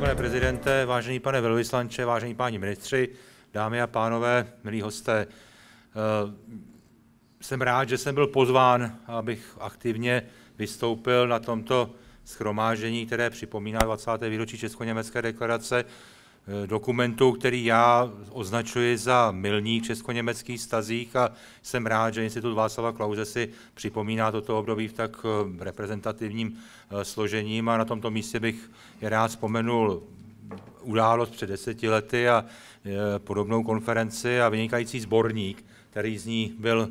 pane prezidente, vážený pane velvyslanče, vážení páni ministři, dámy a pánové, milí hosté. Eh, jsem rád, že jsem byl pozván, abych aktivně vystoupil na tomto schromáždění, které připomíná 20. výročí Česko-Německé deklarace Eh, dokumentu, který já označuji za milník v česko-německých stazích a jsem rád, že Institut Václava Klauze si připomíná toto období v tak eh, reprezentativním eh, složením a na tomto místě bych je rád vzpomenul událost před deseti lety a podobnou konferenci a vynikající sborník, který z ní byl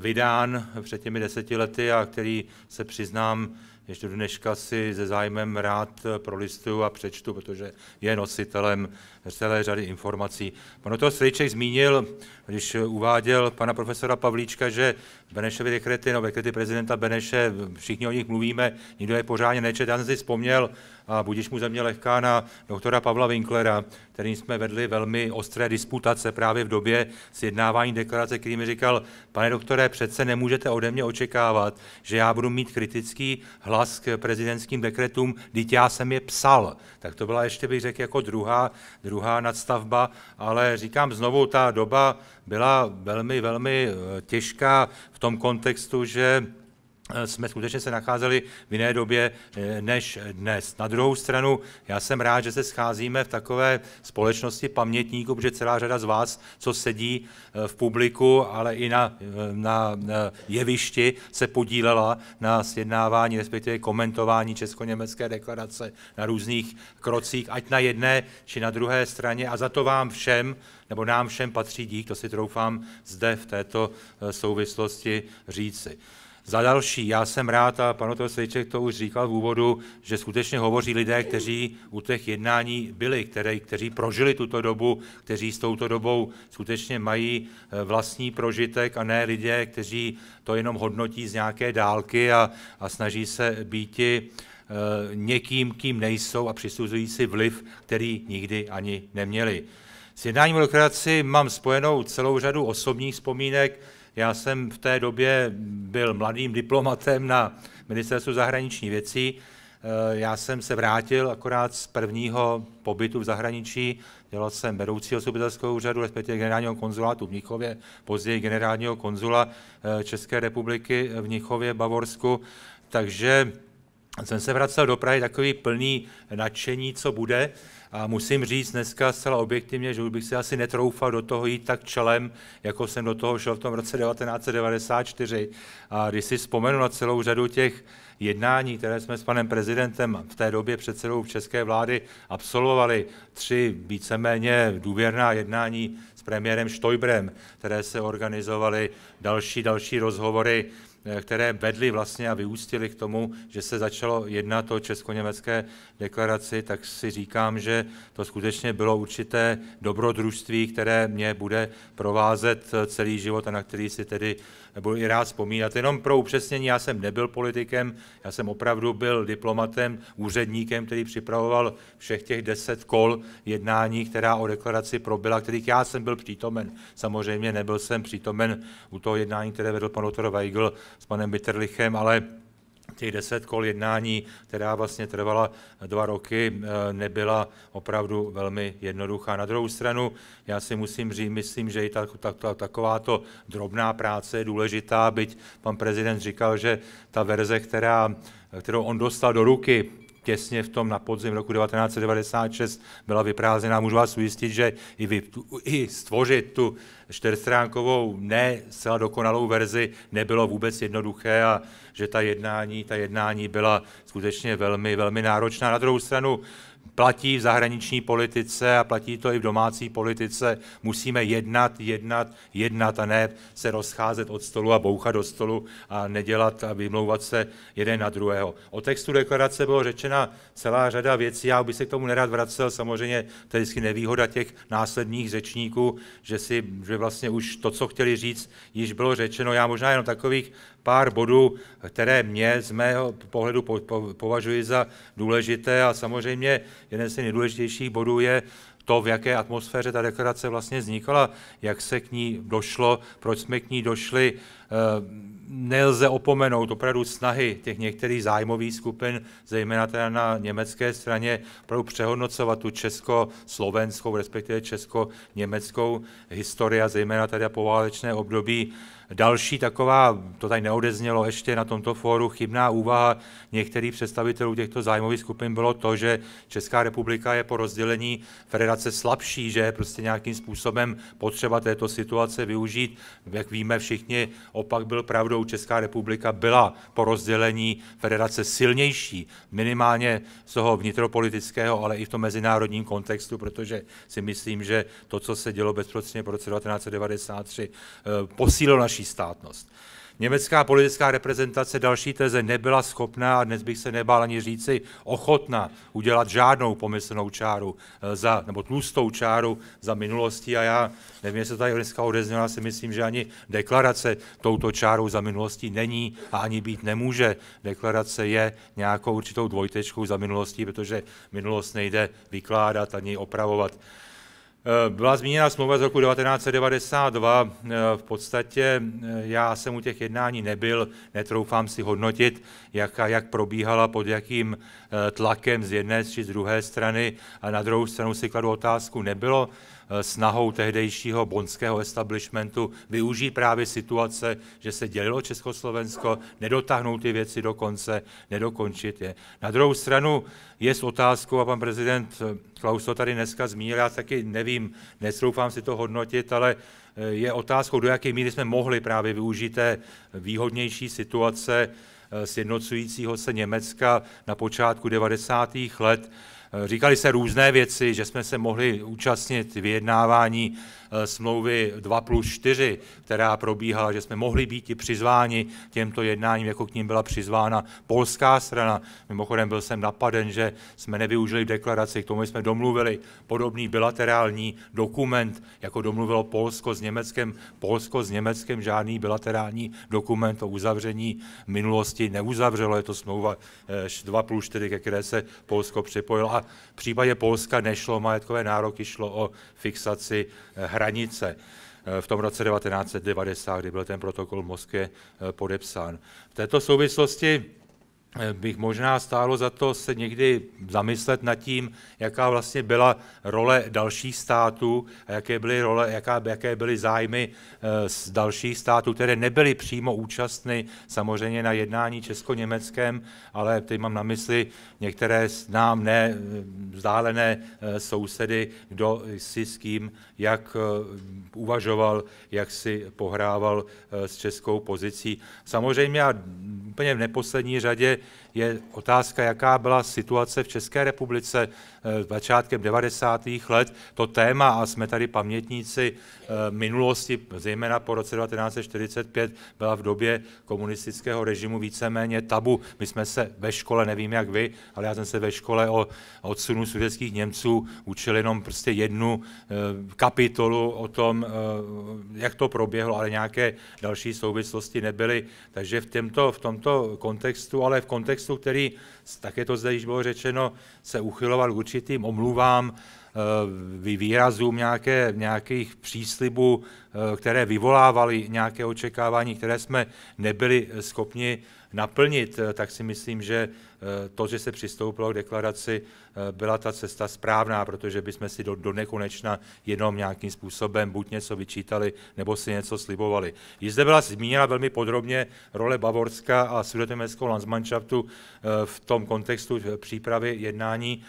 vydán před těmi deseti lety a který se přiznám, ještě dneška si se zájmem rád prolistuju a přečtu, protože je nositelem z celé řady informací. Pan to Strejček zmínil, když uváděl pana profesora Pavlíčka, že Benešovy dekrety, no dekrety prezidenta Beneše, všichni o nich mluvíme, nikdo je pořádně nečet, já jsem si vzpomněl, a budíš mu země lehká na doktora Pavla Winklera, kterým jsme vedli velmi ostré disputace právě v době sjednávání deklarace, který mi říkal, pane doktore, přece nemůžete ode mě očekávat, že já budu mít kritický hlas k prezidentským dekretům, když já jsem je psal. Tak to byla ještě, bych řekl, jako druhá, druhá druhá nadstavba, ale říkám znovu, ta doba byla velmi, velmi eh, těžká v tom kontextu, že Eh, jsme skutečně se nacházeli v jiné době eh, než dnes. Na druhou stranu, já jsem rád, že se scházíme v takové společnosti pamětníků, protože celá řada z vás, co sedí eh, v publiku, ale i na, na jevišti, se podílela na sjednávání, respektive komentování Česko-Německé deklarace na různých krocích, ať na jedné či na druhé straně. A za to vám všem, nebo nám všem patří dík, to si troufám zde v této souvislosti říci. Za další, já jsem rád, a pan Otor Sejček to už říkal v úvodu, že skutečně hovoří lidé, kteří u těch jednání byli, které, kteří prožili tuto dobu, kteří s touto dobou skutečně mají eh, vlastní prožitek a ne lidé, kteří to jenom hodnotí z nějaké dálky a, a snaží se býti eh, někým, kým nejsou a přisuzují si vliv, který nikdy ani neměli. S jednáním o mám spojenou celou řadu osobních vzpomínek, já jsem v té době byl mladým diplomatem na ministerstvu zahraniční věcí. Eh, já jsem se vrátil akorát z prvního pobytu v zahraničí. Dělal jsem vedoucího subitelského úřadu, respektive generálního konzulátu v Mnichově, později generálního konzula eh, České republiky v Mnichově, Bavorsku. Takže jsem se vracel do Prahy takový plný nadšení, co bude. A musím říct dneska zcela objektivně, že bych si asi netroufal do toho jít tak čelem, jako jsem do toho šel v tom roce 1994. A když si vzpomenu na celou řadu těch jednání, které jsme s panem prezidentem v té době předsedou České vlády absolvovali, tři víceméně důvěrná jednání s premiérem Štojbrem, které se organizovaly další, další rozhovory Eh, které vedly vlastně a vyústily k tomu, že se začalo jednat o česko-německé deklaraci, tak si říkám, že to skutečně bylo určité dobrodružství, které mě bude provázet eh, celý život a na který si tedy nebudu i rád vzpomínat. Jenom pro upřesnění, já jsem nebyl politikem, já jsem opravdu byl diplomatem, úředníkem, který připravoval všech těch deset kol jednání, která o deklaraci proběhla, kterých já jsem byl přítomen. Samozřejmě nebyl jsem přítomen u toho jednání, které vedl pan doktor Weigl s panem Bitterlichem, ale těch deset kol jednání, která vlastně trvala dva roky, eh, nebyla opravdu velmi jednoduchá. Na druhou stranu, já si musím říct, myslím, že i ta, ta, ta, takováto drobná práce je důležitá, byť pan prezident říkal, že ta verze, která, kterou on dostal do ruky, těsně v tom na podzim roku 1996 byla vyprázdněná. Můžu vás ujistit, že i, vy, i stvořit tu čtyřstránkovou ne zcela dokonalou verzi nebylo vůbec jednoduché a že ta jednání, ta jednání byla skutečně velmi, velmi náročná. Na druhou stranu platí v zahraniční politice a platí to i v domácí politice. Musíme jednat, jednat, jednat a ne se rozcházet od stolu a bouchat do stolu a nedělat a vymlouvat se jeden na druhého. O textu deklarace bylo řečena celá řada věcí, já bych se k tomu nerad vracel, samozřejmě to je vždycky nevýhoda těch následních řečníků, že, si, že vlastně už to, co chtěli říct, již bylo řečeno. Já možná jenom takových pár bodů, které mě z mého pohledu po, po, považuji za důležité a samozřejmě jeden z nejdůležitějších bodů je to, v jaké atmosféře ta deklarace vlastně vznikala, jak se k ní došlo, proč jsme k ní došli. Eh, nelze opomenout opravdu snahy těch některých zájmových skupin, zejména teda na německé straně, opravdu přehodnocovat tu česko-slovenskou, respektive česko-německou historii a zejména po poválečné období Další taková, to tady neodeznělo ještě na tomto fóru, chybná úvaha některých představitelů těchto zájmových skupin bylo to, že Česká republika je po rozdělení federace slabší, že je prostě nějakým způsobem potřeba této situace využít. Jak víme všichni, opak byl pravdou, Česká republika byla po rozdělení federace silnější, minimálně z toho vnitropolitického, ale i v tom mezinárodním kontextu, protože si myslím, že to, co se dělo bezprostředně po roce 1993, eh, posílilo naši další státnost. Německá politická reprezentace další teze nebyla schopná, a dnes bych se nebál ani říci, ochotna udělat žádnou pomyslnou čáru, eh, za, nebo tlustou čáru za minulostí. A já nevím, jestli tady dneska odezněla, si myslím, že ani deklarace touto čárou za minulostí není a ani být nemůže. Deklarace je nějakou určitou dvojtečkou za minulostí, protože minulost nejde vykládat ani opravovat. Eh, byla zmíněna smlouva z roku 1992. Eh, v podstatě eh, já jsem u těch jednání nebyl, netroufám si hodnotit, jak, a jak probíhala, pod jakým tlakem z jedné či z druhé strany. A na druhou stranu si kladu otázku, nebylo snahou tehdejšího bonského establishmentu využít právě situace, že se dělilo Československo, nedotáhnout ty věci do konce, nedokončit je. Na druhou stranu je s otázkou, a pan prezident Klaus to tady dneska zmínil, já taky nevím, zatím nestroufám si to hodnotit, ale eh, je otázkou, do jaké míry jsme mohli právě využít té výhodnější situace eh, sjednocujícího se Německa na počátku 90. let. Eh, Říkali se různé věci, že jsme se mohli účastnit vyjednávání Eh, smlouvy 2 plus 4, která probíhala, že jsme mohli být i přizváni těmto jednáním, jako k ním byla přizvána polská strana. Mimochodem byl jsem napaden, že jsme nevyužili deklaraci, k tomu jsme domluvili podobný bilaterální dokument, jako domluvilo Polsko s Německem. Polsko s Německem žádný bilaterální dokument o uzavření minulosti neuzavřelo. Je to smlouva 2 eh, plus 4, ke které se Polsko připojilo. A v případě Polska nešlo majetkové nároky, šlo o fixaci hra eh, hranice eh, v tom roce 1990, kdy byl ten protokol v Moskvě eh, podepsán. V této souvislosti Eh, bych možná stálo za to se někdy zamyslet nad tím, jaká vlastně byla role dalších států a jaké byly, role, jaká, jaké byly zájmy eh, z dalších států, které nebyly přímo účastny samozřejmě na jednání česko-německém, ale teď mám na mysli některé z nám ne eh, vzdálené sousedy, kdo si s kým jak uvažoval, jak si pohrával s českou pozicí. Samozřejmě a úplně v neposlední řadě je otázka, jaká byla situace v České republice eh, začátkem 90. let. To téma, a jsme tady pamětníci eh, minulosti, zejména po roce 1945, byla v době komunistického režimu víceméně tabu. My jsme se ve škole, nevím jak vy, ale já jsem se ve škole o odsunu sudeckých Němců učil jenom prostě jednu eh, kapitolu o tom, jak to proběhlo, ale nějaké další souvislosti nebyly. Takže v, těmto, v tomto kontextu, ale v kontextu, který, také to zde již bylo řečeno, se uchyloval určitým omluvám, eh, výrazům nějaké, nějakých příslibů, eh, které vyvolávaly nějaké očekávání, které jsme nebyli schopni naplnit, eh, tak si myslím, že eh, to, že se přistoupilo k deklaraci, eh, byla ta cesta správná, protože bychom si do, do nekonečna jenom nějakým způsobem buď něco vyčítali, nebo si něco slibovali. Již zde byla zmíněna velmi podrobně role Bavorska a sudetoněmeckého Landsmannschaftu v tom kontextu přípravy jednání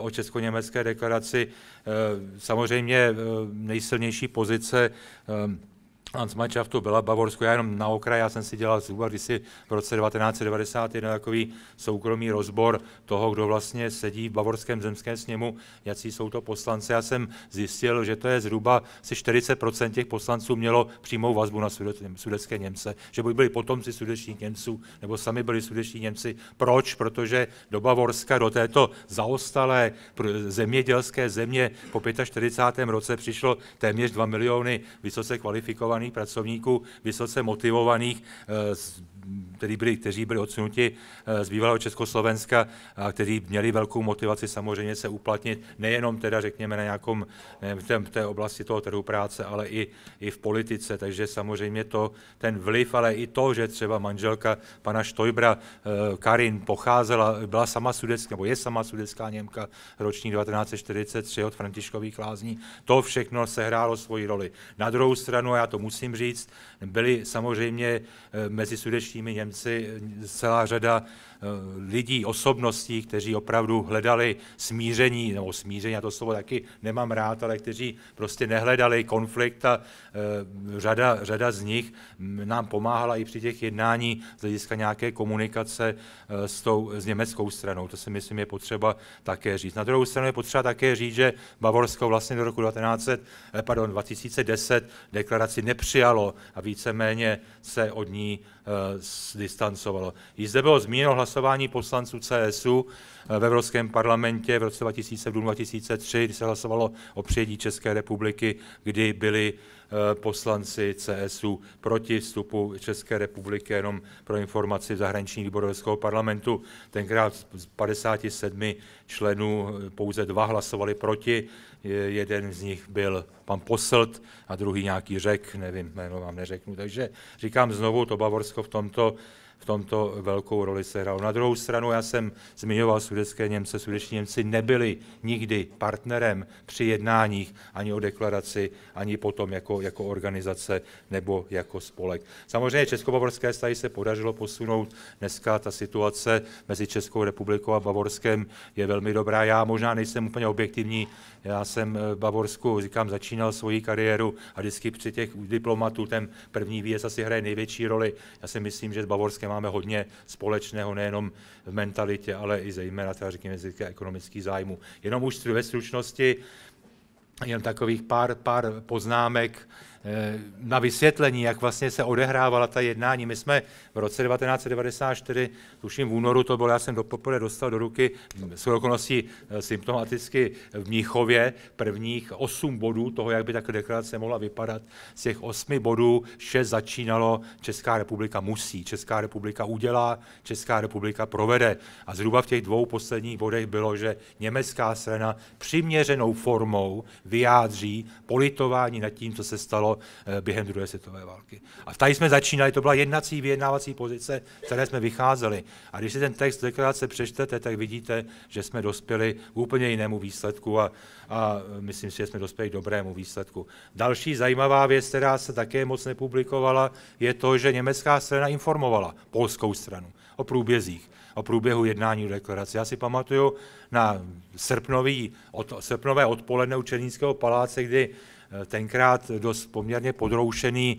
o česko-německé deklaraci. Samozřejmě nejsilnější pozice Landsmannschaftu byla Bavorsko. Já jenom na okraj, já jsem si dělal zhruba kdysi v roce 1991 takový soukromý rozbor toho, kdo vlastně sedí v Bavorském zemském sněmu, jaký jsou to poslanci. Já jsem zjistil, že to je zhruba si 40% těch poslanců mělo přímou vazbu na sudecké Němce, že buď byli potomci sudečních Němců, nebo sami byli sudeční Němci. Proč? Protože do Bavorska, do této zaostalé zemědělské země po 45. roce přišlo téměř 2 miliony vysoce kvalifikovaných pracovníků, vysoce motivovaných, eh, který byli, kteří byli odsunuti eh, z bývalého Československa, a kteří měli velkou motivaci samozřejmě se uplatnit nejenom teda řekněme na nějakom nevím, té oblasti toho trhu práce, ale i, i v politice. Takže samozřejmě to, ten vliv, ale i to, že třeba manželka pana Štojbra, eh, Karin, pocházela, byla sama sudecká, nebo je sama sudecká Němka, roční 1943 od Františkových lázní, to všechno sehrálo svoji roli. Na druhou stranu, a já to musím říct, byli samozřejmě eh, mezi sudeční tehdejšími Němci celá řada eh, lidí, osobností, kteří opravdu hledali smíření, nebo smíření, a to slovo taky nemám rád, ale kteří prostě nehledali konflikt a eh, řada, řada z nich nám pomáhala i při těch jednání z hlediska nějaké komunikace eh, s, tou, s německou stranou. To si myslím je potřeba také říct. Na druhou stranu je potřeba také říct, že Bavorsko vlastně do roku 19, pardon, 2010 deklaraci nepřijalo a víceméně se od ní zdistancovalo. Již zde bylo zmíněno hlasování poslanců CSU eh, ve Evropském parlamentě v roce 2007 v 2003, kdy se hlasovalo o přijetí České republiky, kdy byly Eh, poslanci CSU proti vstupu České republiky, jenom pro informaci zahraniční výbor Evropského parlamentu. Tenkrát z 57 členů eh, pouze dva hlasovali proti, jeden z nich byl pan Poslt a druhý nějaký řek, nevím, jméno vám neřeknu. Takže říkám znovu, to Bavorsko v tomto v tomto velkou roli sehrál. Na druhou stranu, já jsem zmiňoval sudecké Němce, sudeční Němci nebyli nikdy partnerem při jednáních ani o deklaraci, ani potom jako, jako organizace nebo jako spolek. Samozřejmě Českobavorské stají se podařilo posunout. Dneska ta situace mezi Českou republikou a Bavorskem je velmi dobrá. Já možná nejsem úplně objektivní, já jsem eh, v Bavorsku, říkám, začínal svoji kariéru a vždycky při těch diplomatů ten první výjezd asi hraje největší roli. Já si myslím, že s Bavorskem vlastně máme hodně společného nejenom v mentalitě, ale i zejména třeba řekněme z ekonomických zájmů. Jenom už ve stručnosti, jen takových pár, pár poznámek Eh, na vysvětlení, jak vlastně se odehrávala ta jednání. My jsme v roce 1994, tuším v únoru to bylo, já jsem do poprvé dostal do ruky hm, s okolností eh, symptomaticky v Mnichově prvních osm bodů toho, jak by ta deklarace mohla vypadat. Z těch osmi bodů šest začínalo Česká republika musí, Česká republika udělá, Česká republika provede. A zhruba v těch dvou posledních bodech bylo, že německá strana přiměřenou formou vyjádří politování nad tím, co se stalo Eh, během druhé světové války. A tady jsme začínali, to byla jednací vyjednávací pozice, které jsme vycházeli. A když si ten text deklarace přečtete, tak vidíte, že jsme dospěli k úplně jinému výsledku a, a myslím si, že jsme dospěli k dobrému výsledku. Další zajímavá věc, která se také moc nepublikovala, je to, že německá strana informovala polskou stranu o průbězích o průběhu jednání o deklaraci. Já si pamatuju na srpnový, od, srpnové odpoledne u Černínského paláce, kdy Eh, tenkrát dost poměrně podroušený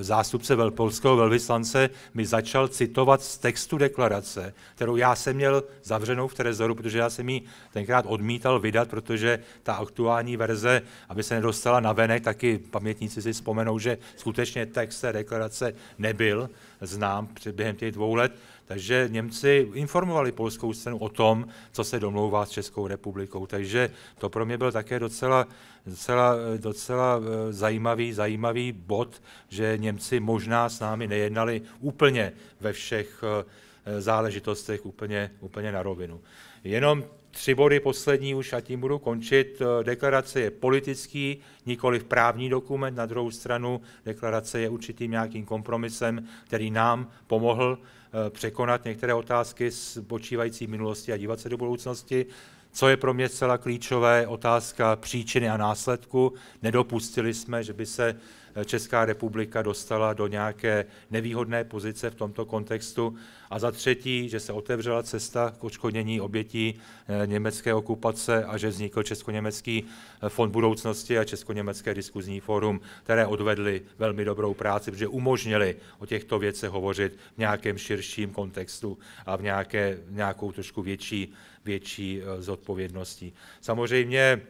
eh, zástupce velpolského velvyslance mi začal citovat z textu deklarace, kterou já jsem měl zavřenou v Terezoru, protože já jsem ji tenkrát odmítal vydat, protože ta aktuální verze, aby se nedostala na venek, taky pamětníci si vzpomenou, že skutečně text té deklarace nebyl znám během těch dvou let, takže Němci informovali polskou scénu o tom, co se domlouvá s Českou republikou. Takže to pro mě byl také docela, docela, docela eh, zajímavý, zajímavý bod, že Němci možná s námi nejednali úplně ve všech eh, Eh, záležitostech úplně, úplně na rovinu. Jenom tři body poslední už a tím budu končit. Eh, deklarace je politický, nikoli právní dokument, na druhou stranu deklarace je určitým nějakým kompromisem, který nám pomohl eh, překonat některé otázky z počívající minulosti a dívat se do budoucnosti. Co je pro mě celá klíčové, otázka příčiny a následku. Nedopustili jsme, že by se Česká republika dostala do nějaké nevýhodné pozice v tomto kontextu. A za třetí, že se otevřela cesta k očkodnění obětí eh, německé okupace a že vznikl Česko-německý eh, fond budoucnosti a Česko-německé diskuzní fórum, které odvedly velmi dobrou práci, protože umožnili o těchto věcech hovořit v nějakém širším kontextu a v nějaké, nějakou trošku větší, větší eh, zodpovědností. Samozřejmě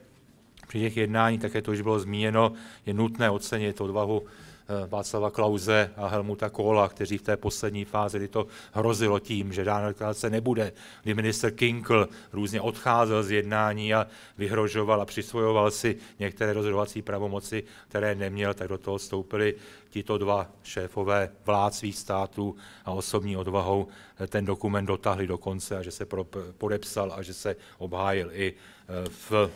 při těch jednání, také to už bylo zmíněno, je nutné ocenit odvahu eh, Václava Klauze a Helmuta Kohla, kteří v té poslední fázi, kdy to hrozilo tím, že dána deklarace nebude, kdy minister Kinkl různě odcházel z jednání a vyhrožoval a přisvojoval si některé rozhodovací pravomoci, které neměl, tak do toho vstoupili tito dva šéfové vlád svých států a osobní odvahou eh, ten dokument dotáhli do konce a že se podepsal a že se obhájil i eh, v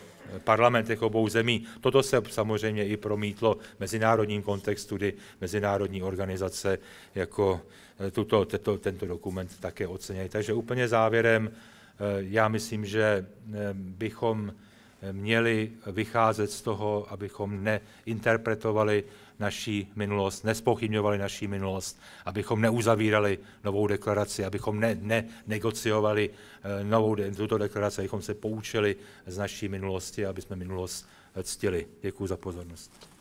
parlamentech obou zemí. Toto se samozřejmě i promítlo v mezinárodním kontextu, kdy mezinárodní organizace jako eh, tuto, tento, tento dokument také ocenili. Takže úplně závěrem, eh, já myslím, že eh, bychom měli vycházet z toho, abychom neinterpretovali naší minulost, nespochybňovali naší minulost, abychom neuzavírali novou deklaraci, abychom ne, ne negociovali eh, novou de, tuto deklaraci, abychom se poučili z naší minulosti, aby jsme minulost ctili. Děkuji za pozornost.